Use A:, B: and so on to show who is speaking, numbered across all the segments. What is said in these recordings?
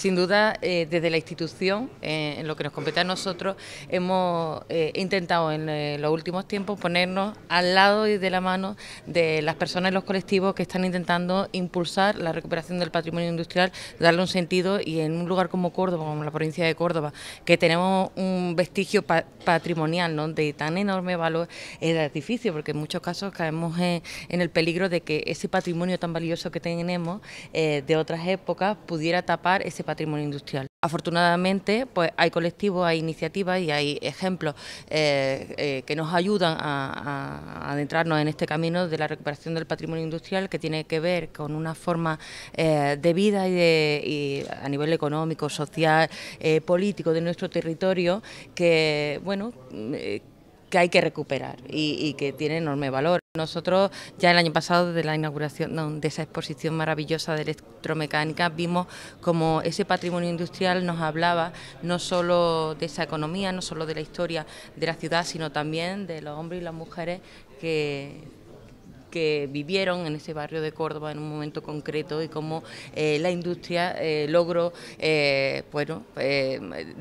A: Sin duda, eh, desde la institución, eh, en lo que nos compete a nosotros, hemos eh, intentado en los últimos tiempos ponernos al lado y de la mano de las personas y los colectivos que están intentando impulsar la recuperación del patrimonio industrial, darle un sentido y en un lugar como Córdoba, como la provincia de Córdoba, que tenemos un vestigio patrimonial de tan enorme valor, es de porque en muchos casos caemos en, en, el peligro de que ese patrimonio tan valioso que tenemos de otras épocas pudiera tapar ese patrimonio patrimonio industrial. Afortunadamente, pues hay colectivos, hay iniciativas y hay ejemplos eh, eh, que nos ayudan a, adentrarnos en este camino de la recuperación del patrimonio industrial que tiene que ver con una forma eh, de vida y, y a nivel económico, social, político de nuestro territorio que, bueno, que hay que recuperar y, que tiene enorme valor. Nosotros ya el año pasado, desde la inauguración de esa exposición maravillosa de electromecánica, vimos cómo ese patrimonio industrial nos hablaba no solo de esa economía, no solo de la historia de la ciudad, sino también de los hombres y las mujeres que que vivieron en ese barrio de Córdoba en un momento concreto y cómo eh, la industria eh, logró eh, bueno,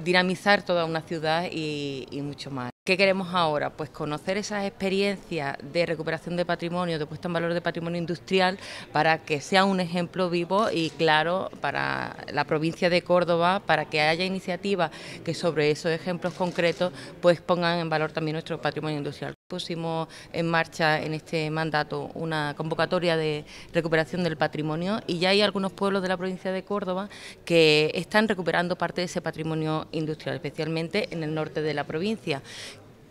A: dinamizar toda una ciudad y mucho más. ¿Qué queremos ahora? Pues conocer esas experiencias de recuperación de patrimonio, de puesta en valor de patrimonio industrial, para que sea un ejemplo vivo y claro para la provincia de Córdoba, para que haya iniciativas que sobre esos ejemplos concretos pues pongan en valor también nuestro patrimonio industrial. Pusimos en marcha en este mandato una convocatoria de recuperación del patrimonio y ya hay algunos pueblos de la provincia de Córdoba que están recuperando parte de ese patrimonio industrial, especialmente en el norte de la provincia,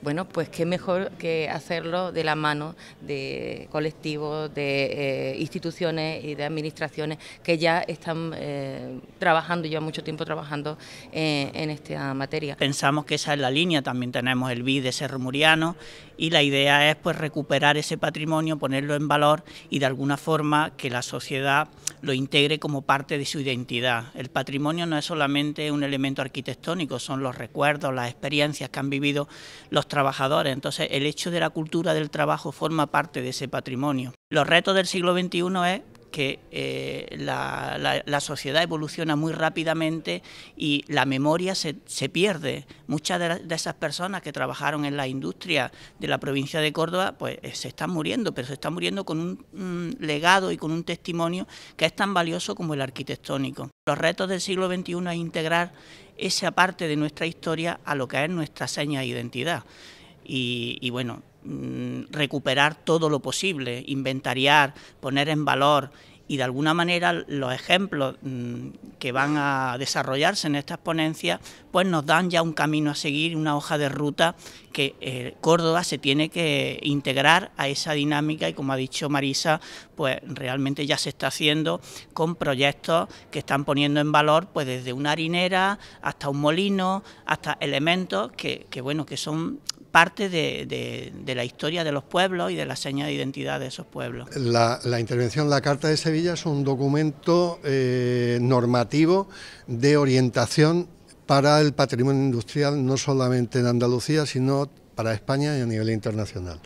A: bueno, pues qué mejor que hacerlo de la mano de colectivos, de eh, instituciones y de administraciones que ya están eh, trabajando, ya mucho tiempo trabajando eh, en esta materia.
B: Pensamos que esa es la línea, también tenemos el BID de Cerro Muriano y la idea es pues recuperar ese patrimonio, ponerlo en valor y de alguna forma que la sociedad lo integre como parte de su identidad. El patrimonio no es solamente un elemento arquitectónico, son los recuerdos, las experiencias que han vivido los trabajadores. Entonces, el hecho de la cultura del trabajo forma parte de ese patrimonio. Los retos del siglo XXI es que eh, la, sociedad evoluciona muy rápidamente y la memoria se, se pierde. Muchas de, esas personas que trabajaron en la industria de la provincia de Córdoba, pues eh, se están muriendo, pero se están muriendo con un, legado y con un testimonio que es tan valioso como el arquitectónico. Los retos del siglo XXI es integrar esa parte de nuestra historia a lo que es nuestra seña de identidad. y, bueno, Mm, recuperar todo lo posible, inventariar, poner en valor y de alguna manera los ejemplos mm, que van a desarrollarse en estas ponencias pues nos dan ya un camino a seguir, una hoja de ruta que eh, Córdoba se tiene que integrar a esa dinámica y como ha dicho Marisa, pues realmente ya se está haciendo con proyectos que están poniendo en valor pues desde una harinera hasta un molino, hasta elementos que, que bueno, que son parte de, la historia de los pueblos y de la seña de identidad de esos pueblos. La,
C: intervención, la Carta de Sevilla es un documento eh, normativo de orientación para el patrimonio industrial, no solamente en Andalucía, sino para España y a nivel internacional.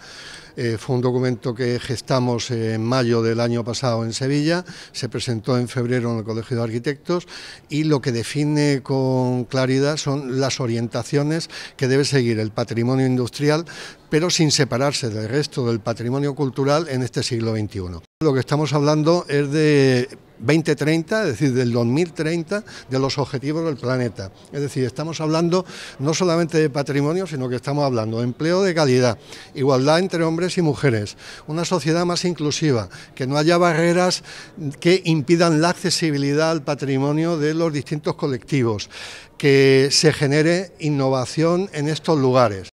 C: Eh, fue un documento que gestamos en mayo del año pasado en Sevilla, se presentó en febrero en el Colegio de Arquitectos y lo que define con claridad son las orientaciones que debe seguir el patrimonio industrial pero sin separarse del resto del patrimonio cultural en este siglo XXI. Lo que estamos hablando es de 2030, es decir, del 2030, de los objetivos del planeta. Es decir, estamos hablando no solamente de patrimonio, sino que estamos hablando de empleo de calidad, igualdad entre hombres y mujeres, una sociedad más inclusiva, que no haya barreras que impidan la accesibilidad al patrimonio de los distintos colectivos, que se genere innovación en estos lugares.